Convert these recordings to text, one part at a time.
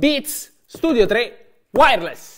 Beats Studio 3 Wireless.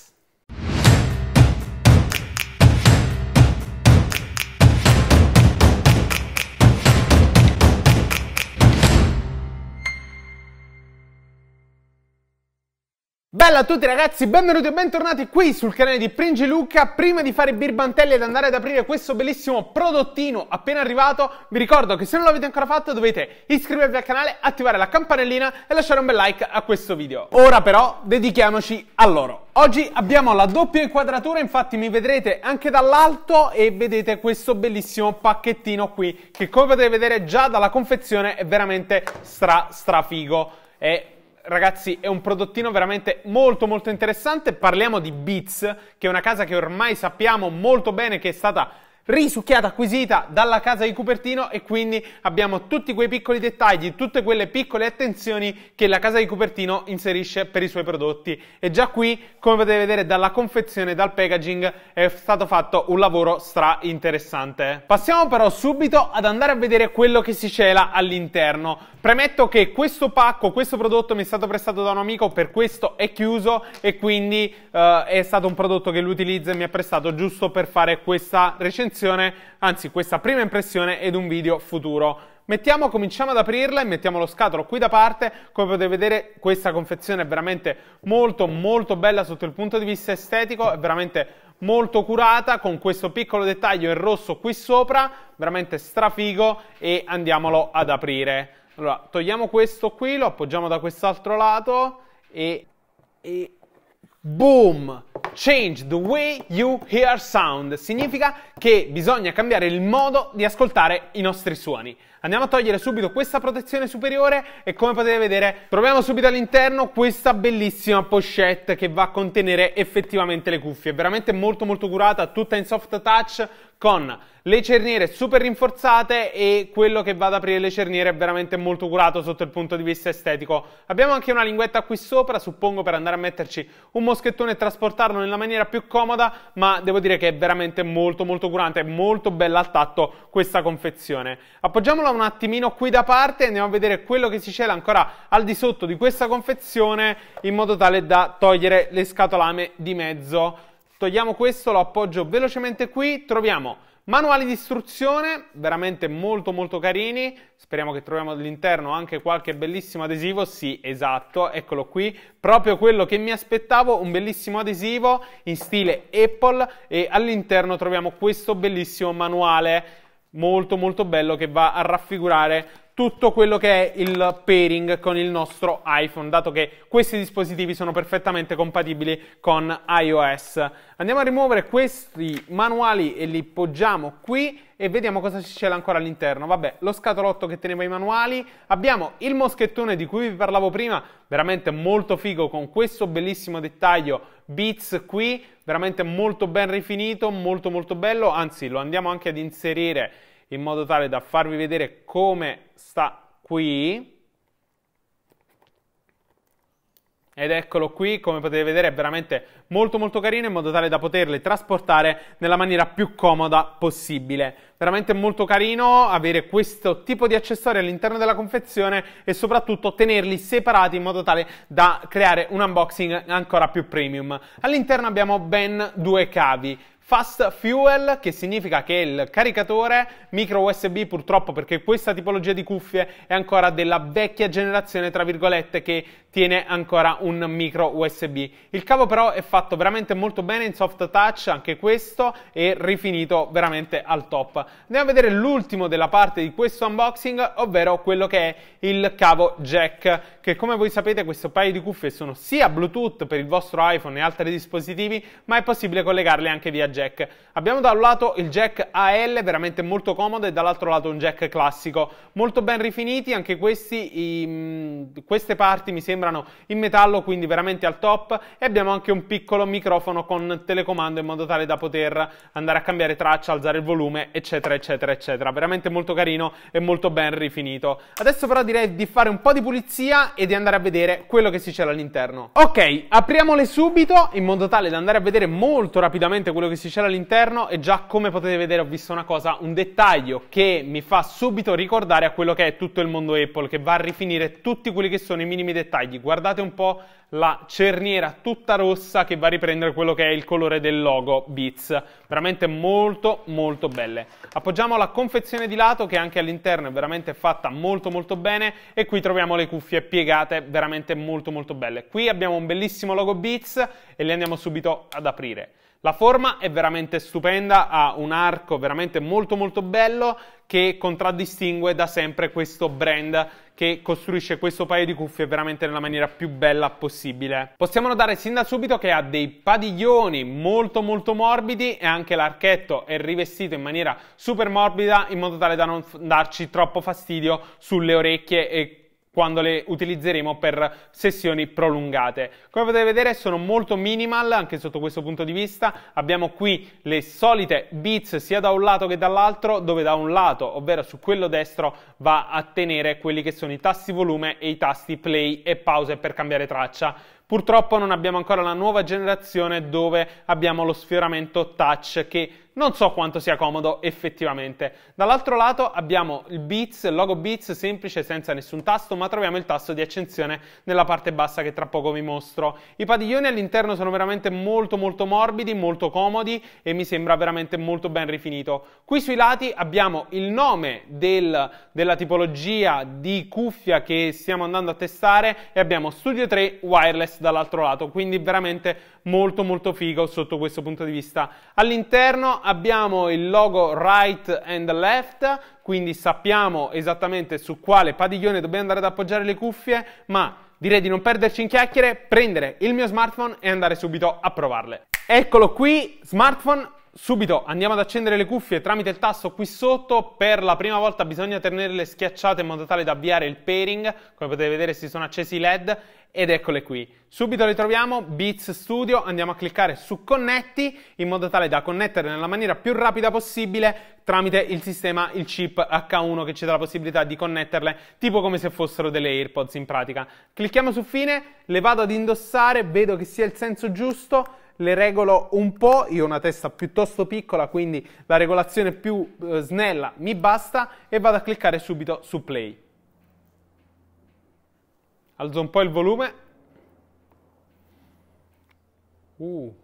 Bella a tutti ragazzi, benvenuti e bentornati qui sul canale di Pringi Luca. Prima di fare i birbantelli ed andare ad aprire questo bellissimo prodottino appena arrivato, vi ricordo che se non l'avete ancora fatto dovete iscrivervi al canale, attivare la campanellina e lasciare un bel like a questo video. Ora però dedichiamoci a loro. Oggi abbiamo la doppia inquadratura, infatti mi vedrete anche dall'alto e vedete questo bellissimo pacchettino qui che come potete vedere già dalla confezione è veramente stra strafigo. È Ragazzi, è un prodottino veramente molto molto interessante. Parliamo di Beats, che è una casa che ormai sappiamo molto bene che è stata risucchiata acquisita dalla casa di Cupertino e quindi abbiamo tutti quei piccoli dettagli, tutte quelle piccole attenzioni che la casa di Cupertino inserisce per i suoi prodotti. E già qui, come potete vedere dalla confezione, dal packaging, è stato fatto un lavoro stra interessante. Passiamo però subito ad andare a vedere quello che si cela all'interno. Premetto che questo pacco, questo prodotto mi è stato prestato da un amico, per questo è chiuso e quindi eh, è stato un prodotto che lui utilizza e mi ha prestato giusto per fare questa recensione descrizione, anzi questa prima impressione ed un video futuro. Mettiamo, cominciamo ad aprirla e mettiamo lo scatolo qui da parte. Come potete vedere questa confezione è veramente molto molto bella sotto il punto di vista estetico, è veramente molto curata con questo piccolo dettaglio in rosso qui sopra, veramente strafigo e andiamolo ad aprire. Allora, togliamo questo qui, lo appoggiamo da quest'altro lato e, e boom! change the way you hear sound. Significa che bisogna cambiare il modo di ascoltare i nostri suoni. Andiamo a togliere subito questa protezione superiore e come potete vedere troviamo subito all'interno questa bellissima pochette che va a contenere effettivamente le cuffie. È Veramente molto molto curata, tutta in soft touch con le cerniere super rinforzate e quello che va ad aprire le cerniere è veramente molto curato sotto il punto di vista estetico. Abbiamo anche una linguetta qui sopra, suppongo per andare a metterci un moschettone e trasportarlo nella maniera più comoda, ma devo dire che è veramente molto molto curante, è molto bella al tatto questa confezione. Appoggiamola un attimino qui da parte e andiamo a vedere quello che si cela ancora al di sotto di questa confezione in modo tale da togliere le scatolame di mezzo Togliamo questo, lo appoggio velocemente qui, troviamo manuali di istruzione, veramente molto molto carini, speriamo che troviamo all'interno anche qualche bellissimo adesivo, sì esatto, eccolo qui, proprio quello che mi aspettavo, un bellissimo adesivo in stile Apple e all'interno troviamo questo bellissimo manuale molto molto bello che va a raffigurare tutto quello che è il pairing con il nostro iPhone, dato che questi dispositivi sono perfettamente compatibili con iOS. Andiamo a rimuovere questi manuali e li poggiamo qui e vediamo cosa ci c'è ancora all'interno. Vabbè, lo scatolotto che teneva i manuali, abbiamo il moschettone di cui vi parlavo prima, veramente molto figo con questo bellissimo dettaglio Beats qui, veramente molto ben rifinito, molto molto bello, anzi lo andiamo anche ad inserire in modo tale da farvi vedere come sta qui. Ed eccolo qui, come potete vedere è veramente molto molto carino in modo tale da poterle trasportare nella maniera più comoda possibile veramente molto carino avere questo tipo di accessori all'interno della confezione e soprattutto tenerli separati in modo tale da creare un unboxing ancora più premium. All'interno abbiamo ben due cavi. Fast Fuel, che significa che il caricatore micro USB purtroppo perché questa tipologia di cuffie è ancora della vecchia generazione, tra virgolette, che tiene ancora un micro USB. Il cavo però è fatto veramente molto bene in soft touch, anche questo, e rifinito veramente al top andiamo a vedere l'ultimo della parte di questo unboxing, ovvero quello che è il cavo jack, che come voi sapete questo paio di cuffie sono sia Bluetooth per il vostro iPhone e altri dispositivi, ma è possibile collegarle anche via jack. Abbiamo da un lato il jack AL, veramente molto comodo, e dall'altro lato un jack classico, molto ben rifiniti, anche questi, i, mm, queste parti mi sembrano in metallo, quindi veramente al top, e abbiamo anche un piccolo microfono con telecomando in modo tale da poter andare a cambiare traccia, alzare il volume, eccetera eccetera, eccetera, eccetera. Veramente molto carino e molto ben rifinito. Adesso però direi di fare un po' di pulizia e di andare a vedere quello che si c'era all'interno. Ok, apriamole subito in modo tale da andare a vedere molto rapidamente quello che si c'era all'interno e già come potete vedere ho visto una cosa, un dettaglio che mi fa subito ricordare a quello che è tutto il mondo Apple, che va a rifinire tutti quelli che sono i minimi dettagli. Guardate un po' la cerniera tutta rossa che va a riprendere quello che è il colore del logo Beats. Veramente molto molto belle. Appoggiamo la confezione di lato che anche all'interno è veramente fatta molto molto bene e qui troviamo le cuffie piegate veramente molto molto belle. Qui abbiamo un bellissimo logo Beats e le andiamo subito ad aprire. La forma è veramente stupenda, ha un arco veramente molto molto bello che contraddistingue da sempre questo brand che costruisce questo paio di cuffie veramente nella maniera più bella possibile. Possiamo notare sin da subito che ha dei padiglioni molto molto morbidi e anche l'archetto è rivestito in maniera super morbida in modo tale da non darci troppo fastidio sulle orecchie e quando le utilizzeremo per sessioni prolungate. Come potete vedere sono molto minimal anche sotto questo punto di vista, abbiamo qui le solite beats sia da un lato che dall'altro dove da un lato, ovvero su quello destro, va a tenere quelli che sono i tasti volume e i tasti play e pause per cambiare traccia. Purtroppo non abbiamo ancora la nuova generazione dove abbiamo lo sfioramento touch che non so quanto sia comodo effettivamente. Dall'altro lato abbiamo il Beats, il logo Beats semplice senza nessun tasto, ma troviamo il tasto di accensione nella parte bassa che tra poco vi mostro. I padiglioni all'interno sono veramente molto molto morbidi, molto comodi e mi sembra veramente molto ben rifinito. Qui sui lati abbiamo il nome del, della tipologia di cuffia che stiamo andando a testare e abbiamo Studio 3 wireless dall'altro lato, quindi veramente molto molto figo sotto questo punto di vista. All'interno abbiamo il logo right and left, quindi sappiamo esattamente su quale padiglione dobbiamo andare ad appoggiare le cuffie, ma direi di non perderci in chiacchiere, prendere il mio smartphone e andare subito a provarle. Eccolo qui, smartphone Subito andiamo ad accendere le cuffie tramite il tasto qui sotto, per la prima volta bisogna tenerle schiacciate in modo tale da avviare il pairing, come potete vedere si sono accesi i led ed eccole qui. Subito le troviamo, Beats Studio, andiamo a cliccare su connetti in modo tale da connettere nella maniera più rapida possibile tramite il sistema, il chip H1 che ci dà la possibilità di connetterle tipo come se fossero delle AirPods in pratica. Clicchiamo su fine, le vado ad indossare, vedo che sia il senso giusto, le regolo un po', io ho una testa piuttosto piccola, quindi la regolazione più eh, snella mi basta e vado a cliccare subito su play. Alzo un po' il volume. Uh.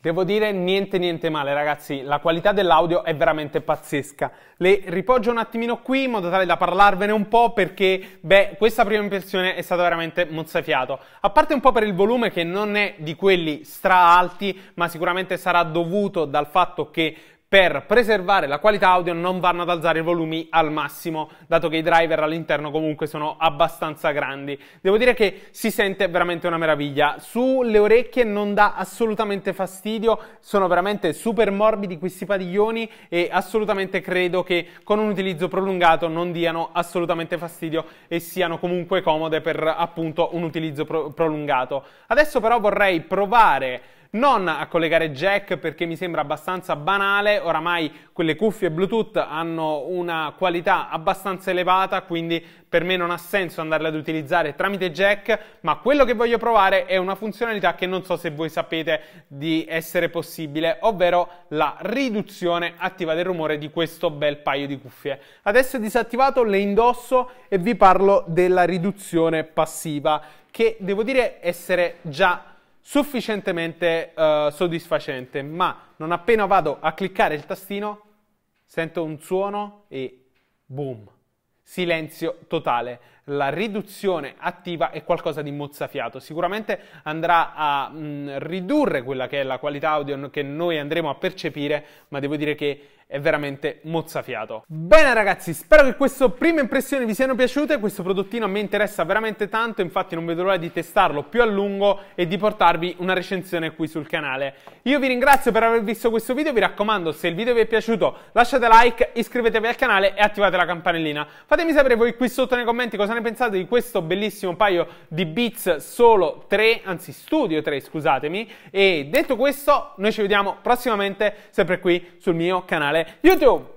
Devo dire niente niente male ragazzi, la qualità dell'audio è veramente pazzesca. Le ripoggio un attimino qui in modo tale da parlarvene un po' perché, beh, questa prima impressione è stata veramente mozzafiato. A parte un po' per il volume che non è di quelli stra alti, ma sicuramente sarà dovuto dal fatto che per preservare la qualità audio non vanno ad alzare i volumi al massimo, dato che i driver all'interno comunque sono abbastanza grandi. Devo dire che si sente veramente una meraviglia. Sulle orecchie non dà assolutamente fastidio, sono veramente super morbidi questi padiglioni e assolutamente credo che con un utilizzo prolungato non diano assolutamente fastidio e siano comunque comode per appunto un utilizzo pro prolungato. Adesso però vorrei provare non a collegare jack perché mi sembra abbastanza banale, oramai quelle cuffie Bluetooth hanno una qualità abbastanza elevata, quindi per me non ha senso andarle ad utilizzare tramite jack, ma quello che voglio provare è una funzionalità che non so se voi sapete di essere possibile, ovvero la riduzione attiva del rumore di questo bel paio di cuffie. Adesso è disattivato, le indosso e vi parlo della riduzione passiva, che devo dire essere già sufficientemente uh, soddisfacente, ma non appena vado a cliccare il tastino sento un suono e boom, silenzio totale la riduzione attiva è qualcosa di mozzafiato. Sicuramente andrà a mh, mm, ridurre quella che è la qualità audio che noi andremo a percepire, ma devo dire che è veramente mozzafiato. Bene ragazzi, spero che queste prime impressioni vi siano piaciute, questo prodottino a me interessa veramente tanto, infatti non vedo l'ora di testarlo più a lungo e di portarvi una recensione qui sul canale. Io vi ringrazio per aver visto questo video, vi raccomando se il video vi è piaciuto lasciate like, iscrivetevi al canale e attivate la campanellina. Fatemi sapere voi qui sotto nei commenti cosa ne ne pensate di questo bellissimo paio di Beats solo 3, anzi Studio 3 scusatemi, e detto questo noi ci vediamo prossimamente sempre qui sul mio canale YouTube.